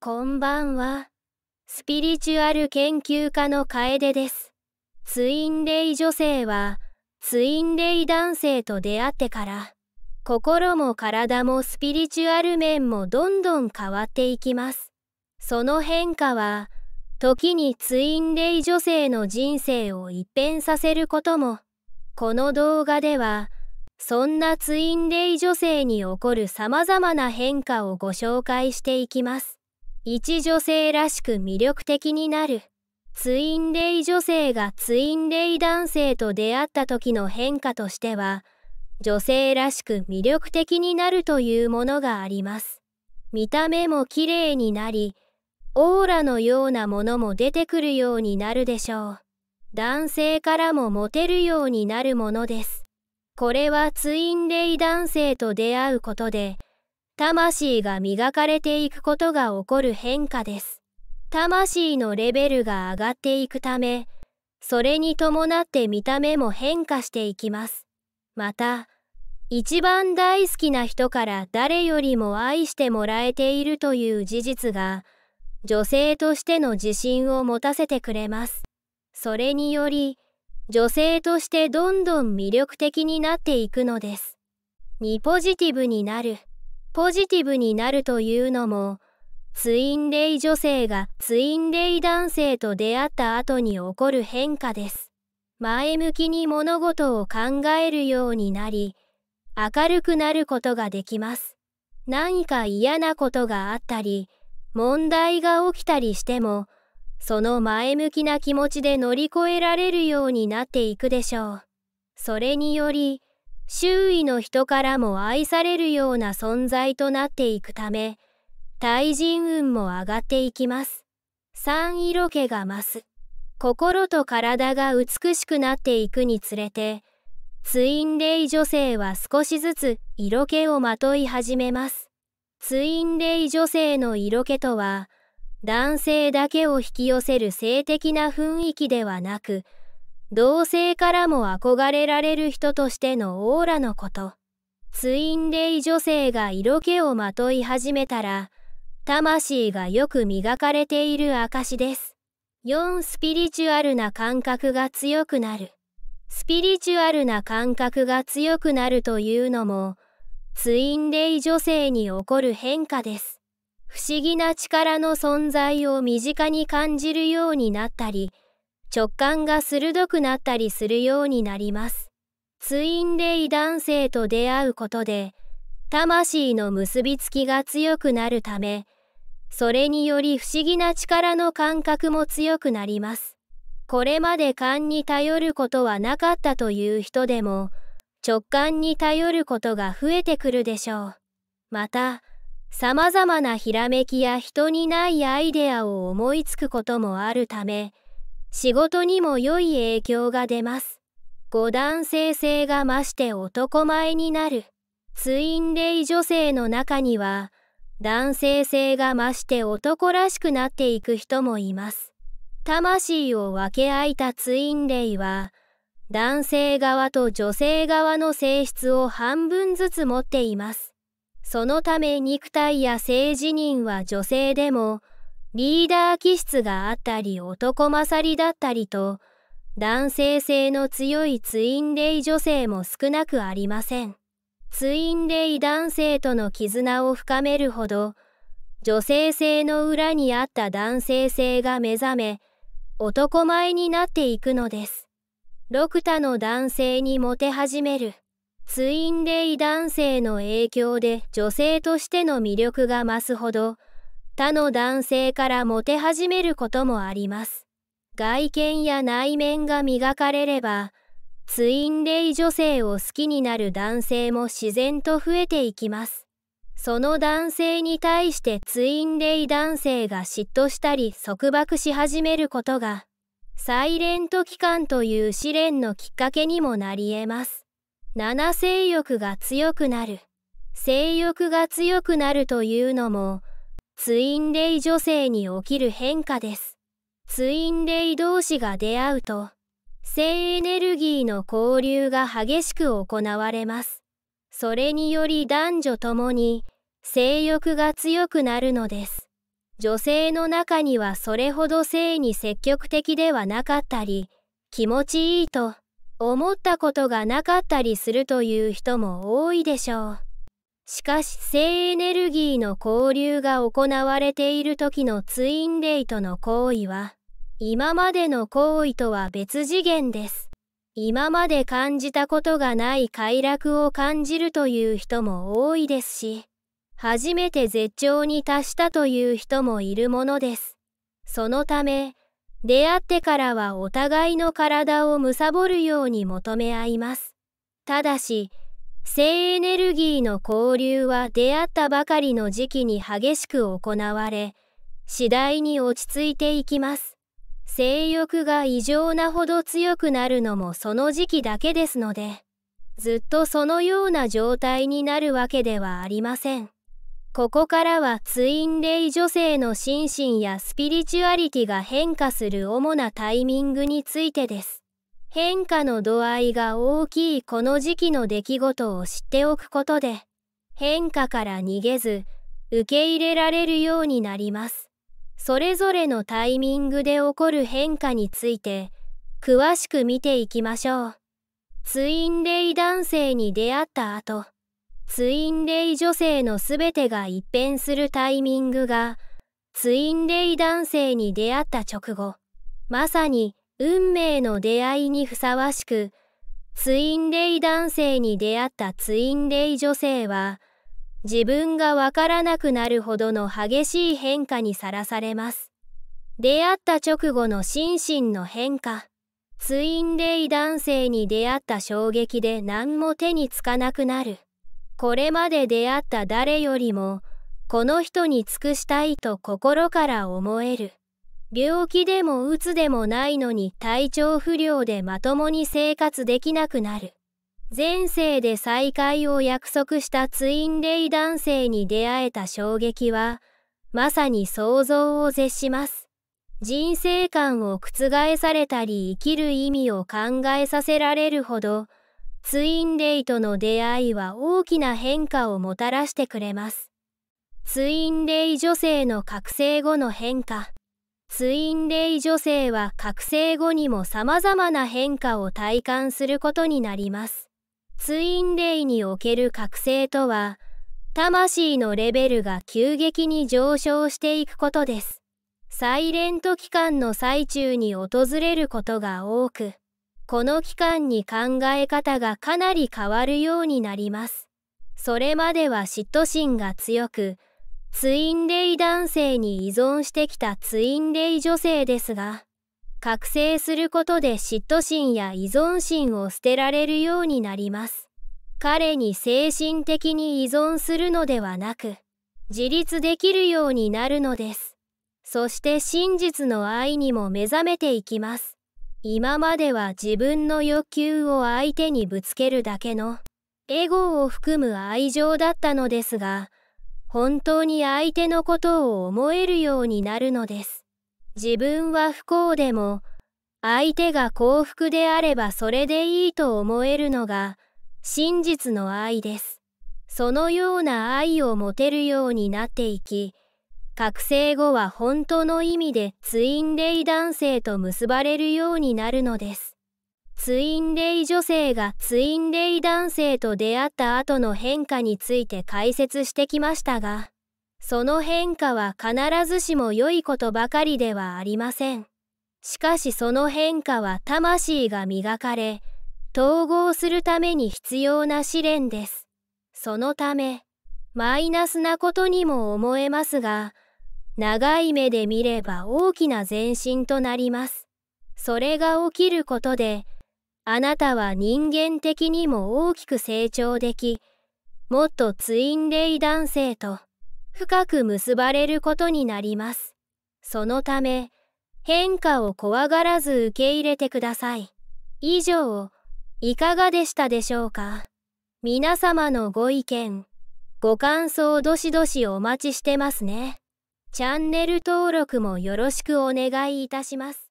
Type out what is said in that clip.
こんばんは。スピリチュアル研究家の楓です。ツインレイ女性は、ツインレイ男性と出会ってから、心も体もスピリチュアル面もどんどん変わっていきます。その変化は、時にツインレイ女性の人生を一変させることも、この動画では、そんなツインレイ女性に起こる様々な変化をご紹介していきます。一女性らしく魅力的になる。ツインレイ女性がツインレイ男性と出会った時の変化としては、女性らしく魅力的になるというものがあります。見た目も綺麗になり、オーラのようなものも出てくるようになるでしょう。男性からもモテるようになるものです。これはツインレイ男性と出会うことで、魂が磨かれていくことが起こる変化です。魂のレベルが上がっていくため、それに伴って見た目も変化していきます。また、一番大好きな人から誰よりも愛してもらえているという事実が、女性としての自信を持たせてくれます。それにより、女性としてどんどん魅力的になっていくのです。にポジティブになる。ポジティブになるというのも、ツインレイ女性がツインレイ男性と出会った後に起こる変化です。前向きに物事を考えるようになり、明るくなることができます。何か嫌なことがあったり、問題が起きたりしても、その前向きな気持ちで乗り越えられるようになっていくでしょう。それにより、周囲の人からも愛されるような存在となっていくため対人運も上がっていきます3色気が増す心と体が美しくなっていくにつれてツインレイ女性は少しずつ色気をまとい始めますツインレイ女性の色気とは男性だけを引き寄せる性的な雰囲気ではなく同性からも憧れられる人としてのオーラのこと。ツインレイ女性が色気をまとい始めたら、魂がよく磨かれている証です。4スピリチュアルな感覚が強くなる。スピリチュアルな感覚が強くなるというのも、ツインレイ女性に起こる変化です。不思議な力の存在を身近に感じるようになったり、直感が鋭くなったりするようになります。ツインレイ男性と出会うことで、魂の結びつきが強くなるため、それにより不思議な力の感覚も強くなります。これまで勘に頼ることはなかったという人でも、直感に頼ることが増えてくるでしょう。また、様々なひらめきや人にないアイデアを思いつくこともあるため、仕事にも良い影響が出ます。五男性性が増して男前になる。ツインレイ女性の中には、男性性が増して男らしくなっていく人もいます。魂を分け合いたツインレイは、男性側と女性側の性質を半分ずつ持っています。そのため肉体や性自認は女性でも、リーダー気質があったり男勝りだったりと、男性性の強いツインレイ女性も少なくありません。ツインレイ男性との絆を深めるほど、女性性の裏にあった男性性が目覚め、男前になっていくのです。六クの男性にモテ始める。ツインレイ男性の影響で女性としての魅力が増すほど、他の男性からモテ始めることもあります。外見や内面が磨かれれば、ツインレイ女性を好きになる男性も自然と増えていきます。その男性に対してツインレイ男性が嫉妬したり束縛し始めることが、サイレント期間という試練のきっかけにもなり得ます。七性欲が強くなる。性欲が強くなるというのも、ツインレイ女性に起きる変化です。ツインレイ同士が出会うと、性エネルギーの交流が激しく行われます。それにより男女ともに性欲が強くなるのです。女性の中にはそれほど性に積極的ではなかったり、気持ちいいと思ったことがなかったりするという人も多いでしょう。しかし性エネルギーの交流が行われている時のツインレイとの行為は今までの行為とは別次元です。今まで感じたことがない快楽を感じるという人も多いですし、初めて絶頂に達したという人もいるものです。そのため、出会ってからはお互いの体を貪るように求め合います。ただし、性エネルギーの交流は出会ったばかりの時期に激しく行われ、次第に落ち着いていきます。性欲が異常なほど強くなるのもその時期だけですので、ずっとそのような状態になるわけではありません。ここからはツインレイ女性の心身やスピリチュアリティが変化する主なタイミングについてです。変化の度合いが大きいこの時期の出来事を知っておくことで変化から逃げず受け入れられるようになりますそれぞれのタイミングで起こる変化について詳しく見ていきましょうツインレイ男性に出会った後ツインレイ女性のすべてが一変するタイミングがツインレイ男性に出会った直後まさに運命の出会いにふさわしく、ツインレイ男性に出会ったツインレイ女性は、自分がわからなくなるほどの激しい変化にさらされます。出会った直後の心身の変化。ツインレイ男性に出会った衝撃で何も手につかなくなる。これまで出会った誰よりも、この人に尽くしたいと心から思える。病気でもうつでもないのに体調不良でまともに生活できなくなる。前世で再会を約束したツインレイ男性に出会えた衝撃は、まさに想像を絶します。人生観を覆されたり生きる意味を考えさせられるほど、ツインレイとの出会いは大きな変化をもたらしてくれます。ツインレイ女性の覚醒後の変化。ツインレイ女性は覚醒後にも様々な変化を体感することになります。ツインレイにおける覚醒とは、魂のレベルが急激に上昇していくことです。サイレント期間の最中に訪れることが多く、この期間に考え方がかなり変わるようになります。それまでは嫉妬心が強く、ツインレイ男性に依存してきたツインレイ女性ですが、覚醒することで嫉妬心や依存心を捨てられるようになります。彼に精神的に依存するのではなく、自立できるようになるのです。そして真実の愛にも目覚めていきます。今までは自分の欲求を相手にぶつけるだけの、エゴを含む愛情だったのですが、本当に相手のことを思えるようになるのです。自分は不幸でも、相手が幸福であればそれでいいと思えるのが真実の愛です。そのような愛を持てるようになっていき、覚醒後は本当の意味でツインレイ男性と結ばれるようになるのです。ツインレイ女性がツインレイ男性と出会った後の変化について解説してきましたが、その変化は必ずしも良いことばかりではありません。しかしその変化は魂が磨かれ、統合するために必要な試練です。そのため、マイナスなことにも思えますが、長い目で見れば大きな前進となります。それが起きることで、あなたは人間的にも大きく成長でき、もっとツインレイ男性と深く結ばれることになります。そのため、変化を怖がらず受け入れてください。以上、いかがでしたでしょうか皆様のご意見、ご感想どしどしお待ちしてますね。チャンネル登録もよろしくお願いいたします。